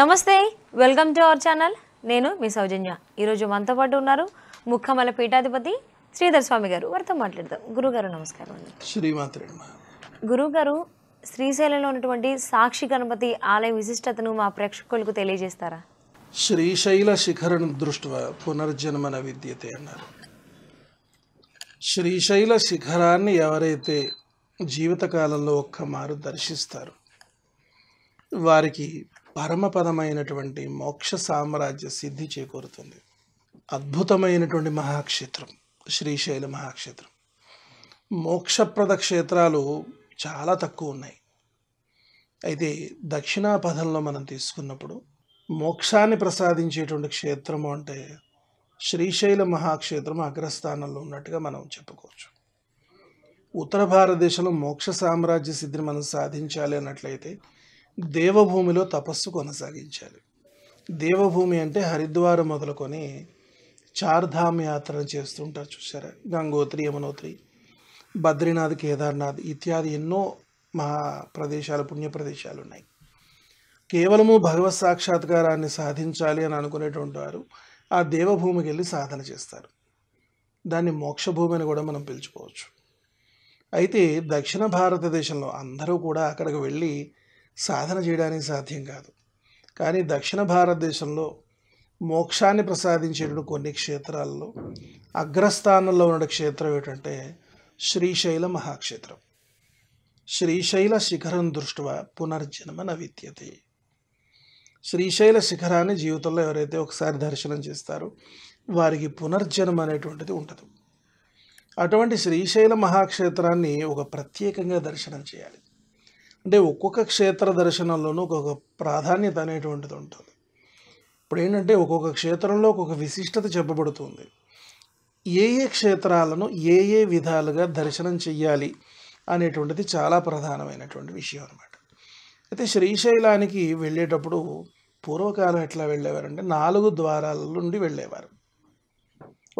నమస్తే welcome to our channel నేను మీ సౌజన్య ఈరోజు మనతో పాటు ఉన్నారు ముఖమల పీఠాధిపతి శ్రీధర్ స్వామి గారు వారితో మాట్లాడదాం గురుగారు నమస్కారం అండి గురుగారు శ్రీశైలంలో ఉన్నటువంటి సాక్షి గణపతి ఆలయ విశిష్టతను మా ప్రేక్షకులకు తెలియజేస్తారా శ్రీశైల శిఖరను దృష్టి పునర్జన్మన విద్యతే అన్నారు శ్రీశైల శిఖరాన్ని ఎవరైతే జీవితకాలంలో ఒక్క మారు దర్శిస్తారు వారికి పరమపదమైనటువంటి మోక్ష సామ్రాజ్య సిద్ధి చేకూరుతుంది అద్భుతమైనటువంటి మహాక్షేత్రం శ్రీశైల మహాక్షేత్రం మోక్షప్రద క్షేత్రాలు చాలా తక్కువ ఉన్నాయి అయితే దక్షిణాపథంలో మనం తీసుకున్నప్పుడు మోక్షాన్ని ప్రసాదించేటువంటి క్షేత్రము అంటే శ్రీశైల మహాక్షేత్రం అగ్రస్థానంలో ఉన్నట్టుగా మనం చెప్పుకోవచ్చు ఉత్తర భారతదేశంలో మోక్ష సామ్రాజ్య సిద్ధిని మనం సాధించాలి అన్నట్లయితే దేవభూమిలో తపస్సు కొనసాగించాలి దేవభూమి అంటే హరిద్వారం మొదలుకొని చార్ధామ్ యాత్రలు చేస్తుంటారు చూసారా గంగోత్రి యమునోత్రి బద్రీనాథ్ కేదార్నాథ్ ఇత్యాది ఎన్నో మహా ప్రదేశాలు పుణ్య ప్రదేశాలు ఉన్నాయి కేవలము భగవత్ సాక్షాత్కారాన్ని సాధించాలి అని అనుకునేటువంటి వారు ఆ దేవభూమికి వెళ్ళి సాధన చేస్తారు దాన్ని మోక్షభూమి అని కూడా మనం పిలుచుకోవచ్చు అయితే దక్షిణ భారతదేశంలో అందరూ కూడా అక్కడికి వెళ్ళి సాధన చేయడానికి సాధ్యం కాదు కానీ దక్షిణ భారతదేశంలో మోక్షాన్ని ప్రసాదించేటువంటి కొన్ని క్షేత్రాల్లో అగ్రస్థానంలో ఉన్న క్షేత్రం ఏంటంటే శ్రీశైల మహాక్షేత్రం శ్రీశైల శిఖరం దృష్టివా పునర్జన్మ నవిత్యతి శ్రీశైల శిఖరాన్ని జీవితంలో ఎవరైతే ఒకసారి దర్శనం చేస్తారో వారికి పునర్జన్మ అనేటువంటిది ఉండదు అటువంటి శ్రీశైల మహాక్షేత్రాన్ని ఒక ప్రత్యేకంగా దర్శనం చేయాలి అంటే ఒక్కొక్క క్షేత్ర దర్శనంలోనూ ఒక్కొక్క ప్రాధాన్యత అనేటువంటిది ఉంటుంది ఇప్పుడు ఏంటంటే ఒక్కొక్క క్షేత్రంలో ఒక్కొక్క విశిష్టత చెప్పబడుతుంది ఏ ఏ క్షేత్రాలను ఏ ఏ విధాలుగా దర్శనం చెయ్యాలి అనేటువంటిది చాలా ప్రధానమైనటువంటి విషయం అనమాట అయితే శ్రీశైలానికి వెళ్ళేటప్పుడు పూర్వకాలం ఎట్లా వెళ్ళేవారంటే నాలుగు ద్వారాల నుండి వెళ్ళేవారు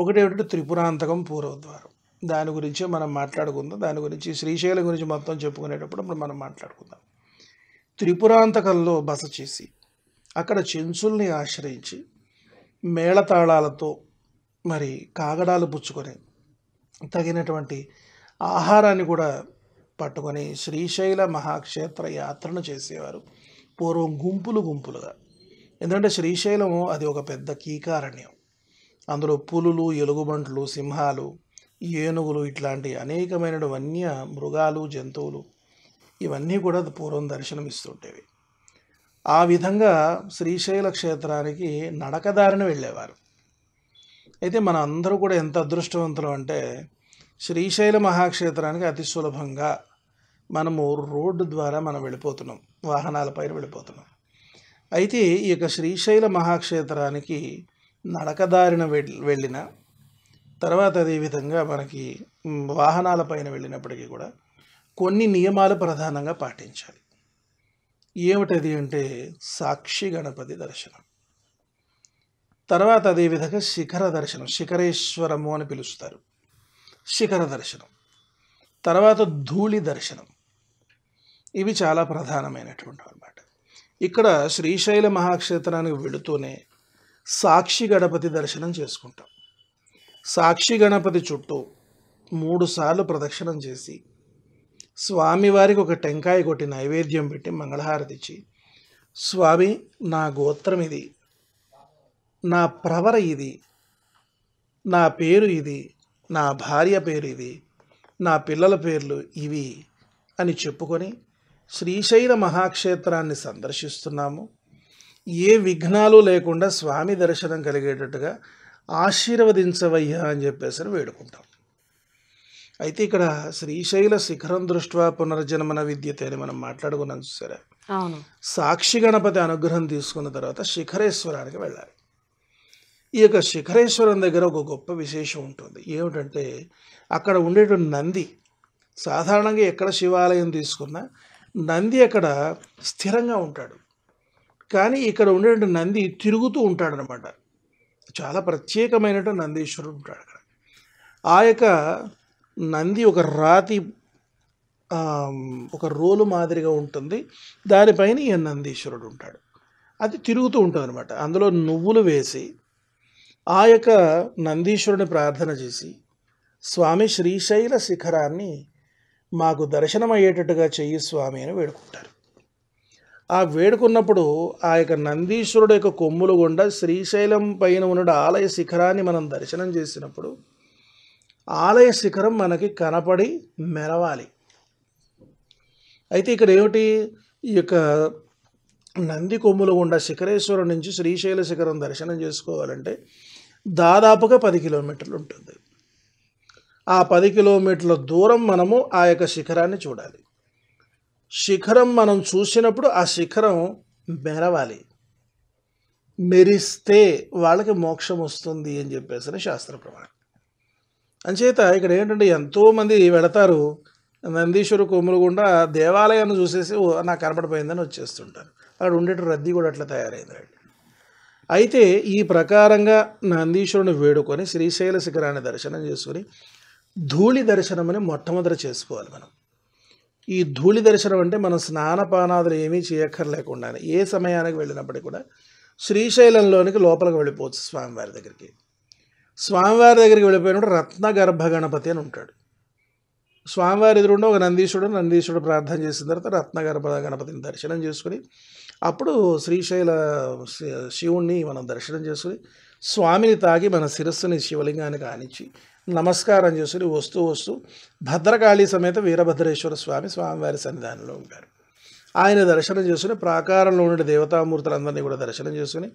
ఒకటి ఏమిటంటే త్రిపురాంతకం పూర్వద్వారం దాని గురించి మనం మాట్లాడుకుందాం దాని గురించి శ్రీశైలం గురించి మొత్తం చెప్పుకునేటప్పుడు ఇప్పుడు మనం మాట్లాడుకుందాం త్రిపురాంతకంలో బస చేసి అక్కడ చెంచుల్ని ఆశ్రయించి మేళతాళాలతో మరి కాగడాలు పుచ్చుకొని తగినటువంటి ఆహారాన్ని కూడా పట్టుకొని శ్రీశైల మహాక్షేత్ర యాత్రను చేసేవారు పూర్వం గుంపులు గుంపులుగా ఎందుకంటే శ్రీశైలం అది ఒక పెద్ద కీకారణ్యం అందులో పులులు ఎలుగుబంట్లు సింహాలు ఏనుగులు ఇట్లాంటి అనేకమైన వన్య మృగాలు జంతువులు ఇవన్నీ కూడా పూర్వం దర్శనమిస్తుంటేవి ఆ విధంగా శ్రీశైల క్షేత్రానికి నడకదారిని వెళ్ళేవారు అయితే మన అందరూ కూడా ఎంత అదృష్టవంతులు అంటే శ్రీశైల మహాక్షేత్రానికి అతి సులభంగా మనము రోడ్డు ద్వారా మనం వెళ్ళిపోతున్నాం వాహనాలపైన వెళ్ళిపోతున్నాం అయితే ఈ యొక్క శ్రీశైల మహాక్షేత్రానికి నడకదారిన వెళ్ళిన తర్వాత అదేవిధంగా మనకి వాహనాల పైన వెళ్ళినప్పటికీ కూడా కొన్ని నియమాలు ప్రధానంగా పాటించాలి ఏమిటది అంటే సాక్షి గణపతి దర్శనం తర్వాత అదేవిధంగా శిఖర దర్శనం శిఖరేశ్వరము అని పిలుస్తారు శిఖర దర్శనం తర్వాత ధూళి దర్శనం ఇవి చాలా ప్రధానమైనటువంటి అనమాట ఇక్కడ శ్రీశైల మహాక్షేత్రానికి వెళుతూనే సాక్షి గణపతి దర్శనం చేసుకుంటాం సాక్షి గణపతి చుట్టూ మూడుసార్లు ప్రదక్షిణం చేసి స్వామివారికి ఒక టెంకాయ కొట్టి నైవేద్యం పెట్టి మంగళహారతి ఇచ్చి స్వామి నా గోత్రం ఇది నా ప్రవర ఇది నా పేరు ఇది నా భార్య పేరు ఇది నా పిల్లల పేర్లు ఇవి అని చెప్పుకొని శ్రీశైల మహాక్షేత్రాన్ని సందర్శిస్తున్నాము ఏ విఘ్నాలు లేకుండా స్వామి దర్శనం కలిగేటట్టుగా ఆశీర్వదించవయ్యా అని చెప్పేసి వేడుకుంటాం అయితే ఇక్కడ శ్రీశైల శిఖరం దృష్ట్యా పునర్జన్మన విద్యతే అని మనం మాట్లాడుకున్నాం సరే సాక్షి గణపతి అనుగ్రహం తీసుకున్న తర్వాత శిఖరేశ్వరానికి వెళ్ళాలి ఈ యొక్క శిఖరేశ్వరం దగ్గర ఒక గొప్ప విశేషం ఉంటుంది ఏమిటంటే అక్కడ ఉండేటువంటి నంది సాధారణంగా ఎక్కడ శివాలయం తీసుకున్నా నంది అక్కడ స్థిరంగా ఉంటాడు కానీ ఇక్కడ ఉండేటువంటి నంది తిరుగుతూ ఉంటాడనమాట చాలా ప్రత్యేకమైనటువంటి నందీశ్వరుడు ఉంటాడు అక్కడ ఆ యొక్క నంది ఒక రాతి ఒక రోలు మాదిరిగా ఉంటుంది దానిపైన ఈ నందీశ్వరుడు ఉంటాడు అది తిరుగుతూ ఉంటుంది అనమాట అందులో నువ్వులు వేసి ఆ యొక్క నందీశ్వరుని ప్రార్థన చేసి స్వామి శ్రీశైల శిఖరాన్ని మాకు దర్శనమయ్యేటట్టుగా చెయ్యి స్వామి అని వేడుకుంటారు ఆ వేడుకున్నప్పుడు ఆ యొక్క నందీశ్వరుడు యొక్క కొమ్ములు గుండా శ్రీశైలం పైన ఉన్న ఆలయ శిఖరాన్ని మనం దర్శనం చేసినప్పుడు ఆలయ శిఖరం మనకి కనపడి మెరవాలి అయితే ఇక్కడ ఏమిటి ఈ యొక్క నంది కొమ్ములు గుండా శిఖరేశ్వరం నుంచి శ్రీశైల శిఖరం దర్శనం చేసుకోవాలంటే దాదాపుగా పది కిలోమీటర్లు ఉంటుంది ఆ పది కిలోమీటర్ల దూరం మనము ఆ యొక్క శిఖరాన్ని చూడాలి శిఖరం మనం చూసినప్పుడు ఆ శిఖరం మెరవాలి మెరిస్తే వాళ్ళకి మోక్షం వస్తుంది అని చెప్పేసి శాస్త్ర ప్రమాణం అంచేత ఇక్కడ ఏంటంటే ఎంతోమంది వెళతారు నందీశ్వరు కొమ్ములుగుండా దేవాలయాన్ని చూసేసి నాకు కనపడిపోయిందని వచ్చేస్తుంటారు అక్కడ ఉండేట రద్దీ కూడా అట్లా తయారైందండి అయితే ఈ ప్రకారంగా నందీశ్వరుని వేడుకొని శ్రీశైల శిఖరాన్ని దర్శనం చేసుకుని ధూళి దర్శనం అని మొట్టమొదట చేసుకోవాలి మనం ఈ ధూళి దర్శనం అంటే మనం స్నానపానాదులు ఏమీ చేయక్కర్లేకుండానే ఏ సమయానికి వెళ్ళినప్పటికీ కూడా శ్రీశైలంలోనికి లోపలికి వెళ్ళిపోవచ్చు స్వామివారి దగ్గరికి స్వామివారి దగ్గరికి వెళ్ళిపోయినప్పుడు రత్నగర్భ గణపతి అని ఉంటాడు స్వామివారి ఎదురుండా ఒక నందీశుడు నందీశుడు ప్రార్థన చేసిన తర్వాత రత్నగర్భ గణపతిని దర్శనం చేసుకుని అప్పుడు శ్రీశైల శివుణ్ణి మనం దర్శనం చేసుకుని స్వామిని తాగి మన శిరస్సుని శివలింగానికి ఆనిచ్చి నమస్కారం చేసుకుని వస్తూ వస్తూ భద్రకాళి సమేత వీరభద్రేశ్వర స్వామి స్వామివారి సన్నిధానంలో ఉంటారు ఆయన దర్శనం చేసుకుని ప్రాకారంలో ఉన్న దేవతామూర్తులందరినీ కూడా దర్శనం చేసుకుని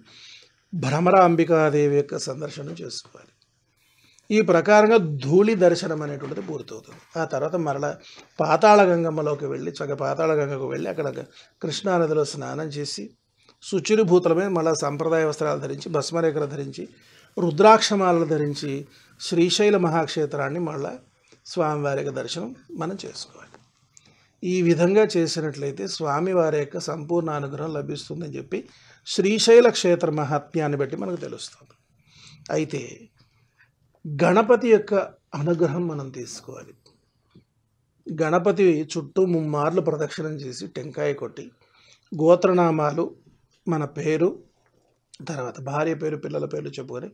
అంబికాదేవి యొక్క సందర్శనం చేసుకోవాలి ఈ ప్రకారంగా ధూళి దర్శనం అనేటువంటిది పూర్తవుతుంది ఆ తర్వాత మరల పాతాళ గంగమ్మలోకి వెళ్ళి చక్క పాతాళ గంగకు వెళ్ళి అక్కడ కృష్ణానదిలో స్నానం చేసి సుచిరిభూతులమే మళ్ళీ సాంప్రదాయ వస్త్రాలు ధరించి భస్మరేఖలు ధరించి రుద్రాక్షమాలను ధరించి శ్రీశైల మహాక్షేత్రాన్ని మళ్ళా స్వామివారి దర్శనం మనం చేసుకోవాలి ఈ విధంగా చేసినట్లయితే స్వామివారి యొక్క సంపూర్ణ అనుగ్రహం లభిస్తుందని చెప్పి శ్రీశైల క్షేత్ర మహాత్మ్యాన్ని బట్టి మనకు తెలుస్తుంది అయితే గణపతి యొక్క అనుగ్రహం మనం తీసుకోవాలి గణపతి చుట్టూ ముమ్మార్లు ప్రదక్షిణం చేసి టెంకాయ కొట్టి గోత్రనామాలు మన పేరు తర్వాత భార్య పేరు పిల్లల పేర్లు చెప్పుకొని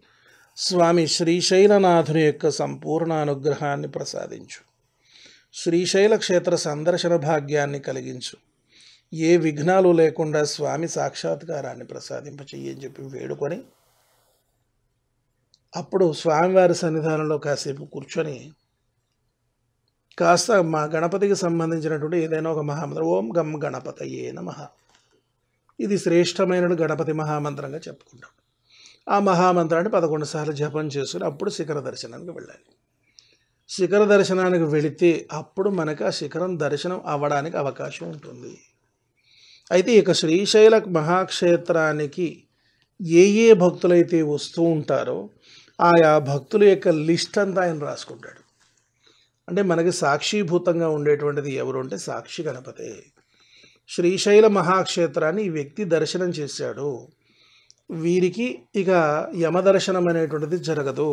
స్వామి శ్రీశైలనాథుని యొక్క సంపూర్ణ అనుగ్రహాన్ని ప్రసాదించు శ్రీశైల క్షేత్ర సందర్శన భాగ్యాన్ని కలిగించు ఏ విఘ్నాలు లేకుండా స్వామి సాక్షాత్కారాన్ని చెయ్యి అని చెప్పి వేడుకొని అప్పుడు స్వామివారి సన్నిధానంలో కాసేపు కూర్చొని కాస్త మా గణపతికి సంబంధించినటువంటి ఏదైనా ఒక మహామంత్రం ఓం గం గణపతయే నమ ఇది శ్రేష్టమైన గణపతి మహామంత్రంగా చెప్పుకుంటాం ఆ మహామంత్రాన్ని పదకొండు సార్లు జపం చేసుకుని అప్పుడు శిఖర దర్శనానికి వెళ్ళాలి శిఖర దర్శనానికి వెళితే అప్పుడు మనకు ఆ శిఖరం దర్శనం అవ్వడానికి అవకాశం ఉంటుంది అయితే ఇక శ్రీశైల మహాక్షేత్రానికి ఏ ఏ భక్తులైతే వస్తూ ఉంటారో ఆయా భక్తుల యొక్క లిస్ట్ అంతా ఆయన రాసుకుంటాడు అంటే మనకి సాక్షీభూతంగా ఉండేటువంటిది ఎవరు అంటే సాక్షి గణపతే శ్రీశైల మహాక్షేత్రాన్ని ఈ వ్యక్తి దర్శనం చేశాడు వీరికి ఇక యమదర్శనం అనేటువంటిది జరగదు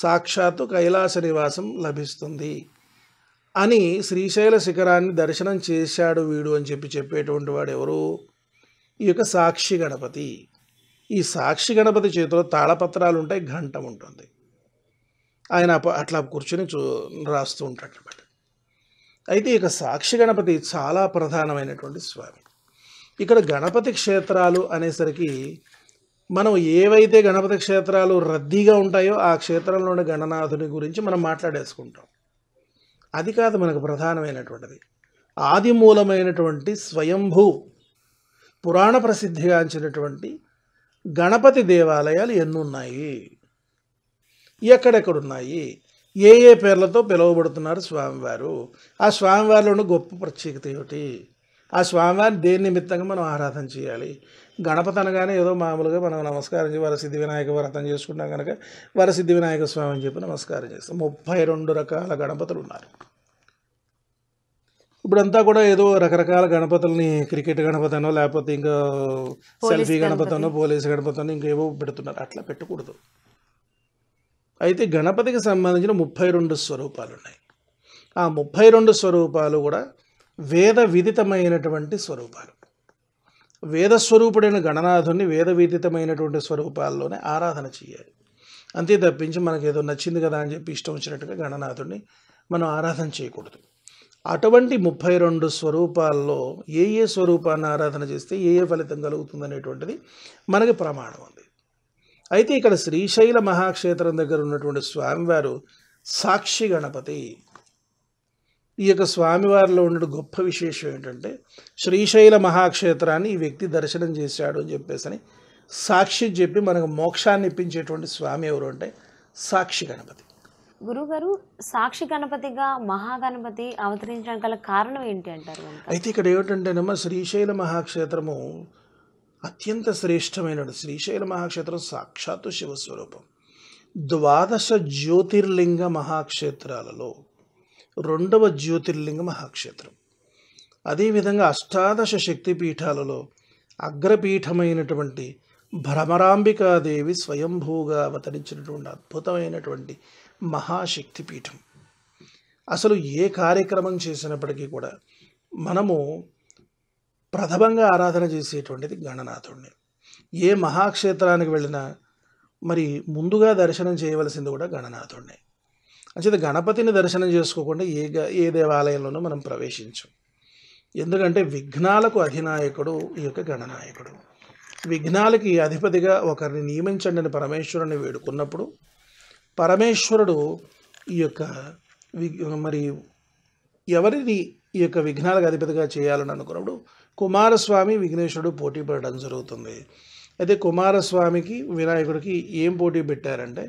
సాక్షాత్తు కైలాస నివాసం లభిస్తుంది అని శ్రీశైల శిఖరాన్ని దర్శనం చేశాడు వీడు అని చెప్పి చెప్పేటువంటి వాడు ఎవరు ఈ యొక్క సాక్షి గణపతి ఈ సాక్షి గణపతి చేతిలో తాళపత్రాలు ఉంటాయి ఘంటం ఉంటుంది ఆయన అట్లా కూర్చొని చూ రాస్తూ ఉంటాడు అనమాట అయితే ఇక సాక్షి గణపతి చాలా ప్రధానమైనటువంటి స్వామి ఇక్కడ గణపతి క్షేత్రాలు అనేసరికి మనం ఏవైతే గణపతి క్షేత్రాలు రద్దీగా ఉంటాయో ఆ క్షేత్రంలోని గణనాథుని గురించి మనం మాట్లాడేసుకుంటాం అది కాదు మనకు ప్రధానమైనటువంటిది ఆది మూలమైనటువంటి స్వయంభూ పురాణ ప్రసిద్ధిగాంచినటువంటి గణపతి దేవాలయాలు ఎన్నున్నాయి ఎక్కడెక్కడున్నాయి ఏ ఏ పేర్లతో పిలువబడుతున్నారు స్వామివారు ఆ స్వామివారిలో గొప్ప ప్రత్యేకత ఏమిటి ఆ స్వామివారిని దేని నిమిత్తంగా మనం ఆరాధన చేయాలి గణపతి అనగానే ఏదో మామూలుగా మనం నమస్కారం చేసి వరసిద్ధి వినాయక వ్రతం చేసుకున్నాం కనుక వరసిద్ధి వినాయక స్వామి అని చెప్పి నమస్కారం చేస్తాం ముప్పై రెండు రకాల గణపతులు ఉన్నారు ఇప్పుడంతా కూడా ఏదో రకరకాల గణపతుల్ని క్రికెట్ గణపతనో లేకపోతే ఇంకా సెల్ఫీ గణపతనో పోలీస్ గణపతనో ఇంకేవో పెడుతున్నారు అట్లా పెట్టకూడదు అయితే గణపతికి సంబంధించిన ముప్పై రెండు స్వరూపాలు ఉన్నాయి ఆ ముప్పై రెండు స్వరూపాలు కూడా వేద విదితమైనటువంటి స్వరూపాలు వేదస్వరూపుడైన గణనాథుని వేద విదితమైనటువంటి స్వరూపాల్లోనే ఆరాధన చేయాలి అంతే తప్పించి మనకు ఏదో నచ్చింది కదా అని చెప్పి ఇష్టం వచ్చినట్టుగా గణనాథుని మనం ఆరాధన చేయకూడదు అటువంటి ముప్పై రెండు స్వరూపాల్లో ఏ ఏ స్వరూపాన్ని ఆరాధన చేస్తే ఏ ఏ ఫలితం కలుగుతుంది అనేటువంటిది మనకి ప్రమాణం ఉంది అయితే ఇక్కడ శ్రీశైల మహాక్షేత్రం దగ్గర ఉన్నటువంటి స్వామివారు సాక్షి గణపతి ఈ యొక్క స్వామివారిలో ఉన్న గొప్ప విశేషం ఏంటంటే శ్రీశైల మహాక్షేత్రాన్ని ఈ వ్యక్తి దర్శనం చేశాడు అని చెప్పేసి సాక్షి చెప్పి మనకు మోక్షాన్ని ఇప్పించేటువంటి స్వామి ఎవరు అంటే సాక్షి గణపతి గురుగారు సాక్షి గణపతిగా మహాగణపతి అవతరించడానికి గల కారణం ఏంటి అంటారు అయితే ఇక్కడ ఏమిటంటేనమ్మా శ్రీశైల మహాక్షేత్రము అత్యంత శ్రేష్టమైన శ్రీశైల మహాక్షేత్రం సాక్షాత్తు శివస్వరూపం ద్వాదశ జ్యోతిర్లింగ మహాక్షేత్రాలలో రెండవ జ్యోతిర్లింగ మహాక్షేత్రం అదేవిధంగా అష్టాదశ శక్తి పీఠాలలో అగ్రపీఠమైనటువంటి భ్రమరాంబికాదేవి స్వయంభూగా అవతరించినటువంటి అద్భుతమైనటువంటి మహాశక్తి పీఠం అసలు ఏ కార్యక్రమం చేసినప్పటికీ కూడా మనము ప్రథమంగా ఆరాధన చేసేటువంటిది గణనాథుణ్ణి ఏ మహాక్షేత్రానికి వెళ్ళినా మరి ముందుగా దర్శనం చేయవలసింది కూడా గణనాథుణ్ణే అంచేత గణపతిని దర్శనం చేసుకోకుండా ఏ ఏ దేవాలయంలోనూ మనం ప్రవేశించం ఎందుకంటే విఘ్నాలకు అధినాయకుడు ఈ యొక్క గణనాయకుడు విఘ్నాలకి అధిపతిగా ఒకరిని నియమించండి అని పరమేశ్వరుని వేడుకున్నప్పుడు పరమేశ్వరుడు ఈ యొక్క మరి ఎవరిని ఈ యొక్క విఘ్నాలకు అధిపతిగా చేయాలని అనుకున్నప్పుడు కుమారస్వామి విఘ్నేశ్వరుడు పోటీ పడడం జరుగుతుంది అయితే కుమారస్వామికి వినాయకుడికి ఏం పోటీ పెట్టారంటే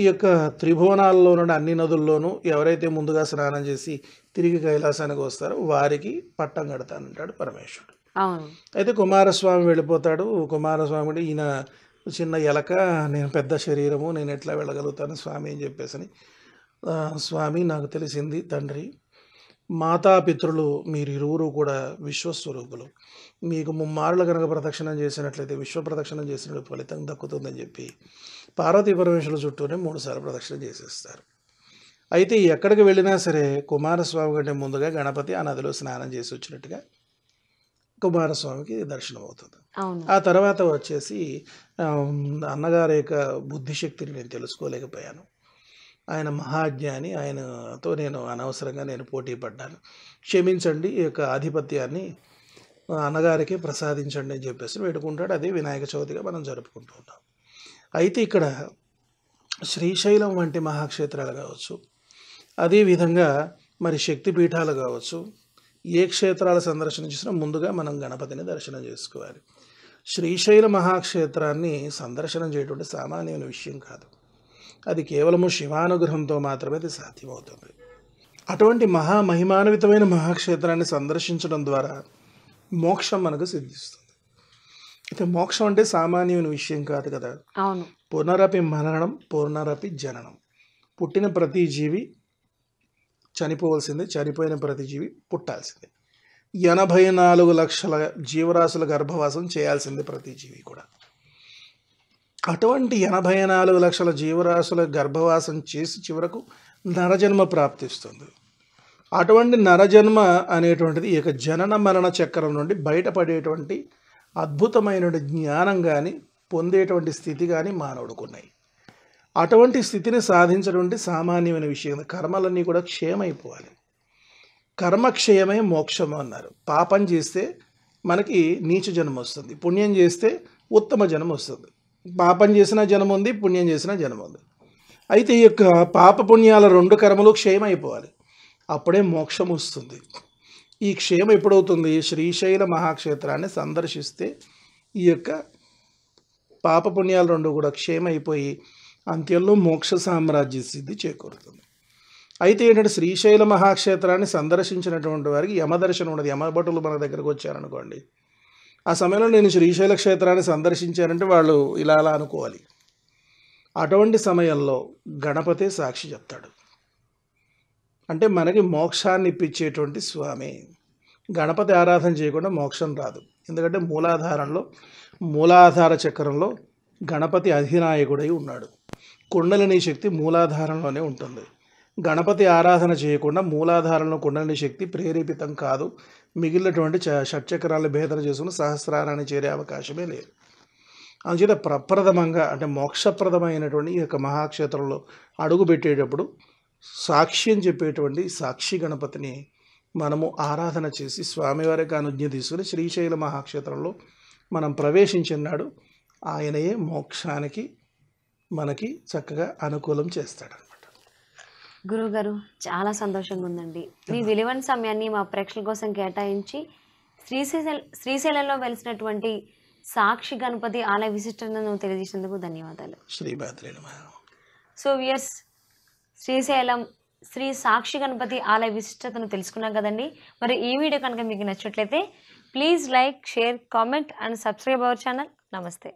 ఈ యొక్క త్రిభువనాల్లో నుండి అన్ని నదుల్లోనూ ఎవరైతే ముందుగా స్నానం చేసి తిరిగి కైలాసానికి వస్తారో వారికి పట్టం కడతానంటాడు పరమేశ్వరుడు అయితే కుమారస్వామి వెళ్ళిపోతాడు కుమారస్వామి అంటే ఈయన చిన్న ఎలక నేను పెద్ద శరీరము నేను ఎట్లా వెళ్ళగలుగుతాను స్వామి అని చెప్పేసి స్వామి నాకు తెలిసింది తండ్రి మాతాపితృలు మీరు ఇరువురు కూడా విశ్వస్వరూపులు మీకు ముమ్మారులు కనుక ప్రదక్షిణం చేసినట్లయితే విశ్వ ప్రదక్షిణం చేసినట్టు ఫలితం దక్కుతుందని చెప్పి పార్వతీ పరమేశ్వరుల చుట్టూనే మూడుసార్లు ప్రదక్షిణ చేసేస్తారు అయితే ఎక్కడికి వెళ్ళినా సరే కుమారస్వామి కంటే ముందుగా గణపతి ఆ నదిలో స్నానం చేసి వచ్చినట్టుగా కుమారస్వామికి దర్శనం అవుతుంది ఆ తర్వాత వచ్చేసి అన్నగారి యొక్క బుద్ధిశక్తిని నేను తెలుసుకోలేకపోయాను ఆయన మహాజ్ఞాని ఆయనతో నేను అనవసరంగా నేను పోటీ పడ్డాను క్షమించండి ఈ యొక్క ఆధిపత్యాన్ని అన్నగారికి ప్రసాదించండి అని చెప్పేసి వేడుకుంటాడు అదే వినాయక చవితిగా మనం జరుపుకుంటూ ఉంటాం అయితే ఇక్కడ శ్రీశైలం వంటి మహాక్షేత్రాలు కావచ్చు అదేవిధంగా మరి శక్తిపీఠాలు కావచ్చు ఏ క్షేత్రాలు చేసినా ముందుగా మనం గణపతిని దర్శనం చేసుకోవాలి శ్రీశైల మహాక్షేత్రాన్ని సందర్శనం చేయటువంటి సామాన్యమైన విషయం కాదు అది కేవలము శివానుగ్రహంతో మాత్రమే అది సాధ్యమవుతుంది అటువంటి మహామహిమాన్వితమైన మహాక్షేత్రాన్ని సందర్శించడం ద్వారా మోక్షం మనకు సిద్ధిస్తుంది అయితే మోక్షం అంటే సామాన్యమైన విషయం కాదు కదా అవును పునరపి మరణం పునరపి జననం పుట్టిన ప్రతి జీవి చనిపోవలసిందే చనిపోయిన ప్రతి జీవి పుట్టాల్సిందే ఎనభై నాలుగు లక్షల జీవరాశుల గర్భవాసం చేయాల్సిందే ప్రతి జీవి కూడా అటువంటి ఎనభై నాలుగు లక్షల జీవరాశుల గర్భవాసం చేసి చివరకు నరజన్మ ప్రాప్తిస్తుంది అటువంటి నరజన్మ అనేటువంటిది ఈ జనన మరణ చక్రం నుండి బయటపడేటువంటి అద్భుతమైన జ్ఞానం కానీ పొందేటువంటి స్థితి కానీ మానవుడికి ఉన్నాయి అటువంటి స్థితిని సాధించడం సామాన్యమైన విషయం కర్మలన్నీ కూడా క్షయమైపోవాలి కర్మక్షయమే మోక్షము అన్నారు పాపం చేస్తే మనకి నీచ జన్మ వస్తుంది పుణ్యం చేస్తే ఉత్తమ జన్మ వస్తుంది పాపం చేసిన జన్మ ఉంది పుణ్యం చేసిన జన్మ ఉంది అయితే ఈ యొక్క పాప పుణ్యాల రెండు కర్మలు క్షయమైపోవాలి అప్పుడే మోక్షం వస్తుంది ఈ క్షేమ ఎప్పుడవుతుంది శ్రీశైల మహాక్షేత్రాన్ని సందర్శిస్తే ఈ యొక్క పాపపుణ్యాలు రెండు కూడా క్షేమైపోయి అయిపోయి అంత్యంలో మోక్ష సామ్రాజ్య సిద్ధి చేకూరుతుంది అయితే ఏంటంటే శ్రీశైల మహాక్షేత్రాన్ని సందర్శించినటువంటి వారికి యమదర్శనం ఉండదు యమభటులు మన దగ్గరకు వచ్చారనుకోండి ఆ సమయంలో నేను శ్రీశైల క్షేత్రాన్ని సందర్శించానంటే వాళ్ళు ఇలా అలా అనుకోవాలి అటువంటి సమయంలో గణపతే సాక్షి చెప్తాడు అంటే మనకి మోక్షాన్ని ఇప్పించేటువంటి స్వామి గణపతి ఆరాధన చేయకుండా మోక్షం రాదు ఎందుకంటే మూలాధారంలో మూలాధార చక్రంలో గణపతి అధినాయకుడై ఉన్నాడు కుండలిని శక్తి మూలాధారంలోనే ఉంటుంది గణపతి ఆరాధన చేయకుండా మూలాధారంలో కుండలిని శక్తి ప్రేరేపితం కాదు మిగిలినటువంటి షట్చక్రాలను భేదన చేసుకుని సహస్రారాన్ని చేరే అవకాశమే లేదు అందుచేత ప్రప్రథమంగా అంటే మోక్షప్రదమైనటువంటి ఈ యొక్క మహాక్షేత్రంలో అడుగుపెట్టేటప్పుడు సాక్షి అని చెప్పేటువంటి సాక్షి గణపతిని మనము ఆరాధన చేసి స్వామివారికి అనుజ్ఞ తీసుకుని శ్రీశైల మహాక్షేత్రంలో మనం ప్రవేశించినాడు ఆయనయే మోక్షానికి మనకి చక్కగా అనుకూలం చేస్తాడు అనమాట గురుగారు చాలా సంతోషంగా ఉందండి మీ విలువైన సమయాన్ని మా ప్రేక్షకుల కోసం కేటాయించి శ్రీశైల శ్రీశైలంలో వెలిసినటువంటి సాక్షి గణపతి ఆలయ విశిష్టతను తెలియజేసినందుకు ధన్యవాదాలు శ్రీభాద్రి సో వియర్స్ శ్రీశైలం శ్రీ సాక్షి గణపతి ఆలయ విశిష్టతను తెలుసుకున్నాం కదండి మరి ఈ వీడియో కనుక మీకు నచ్చినట్లయితే please like share comment and subscribe our channel నమస్తే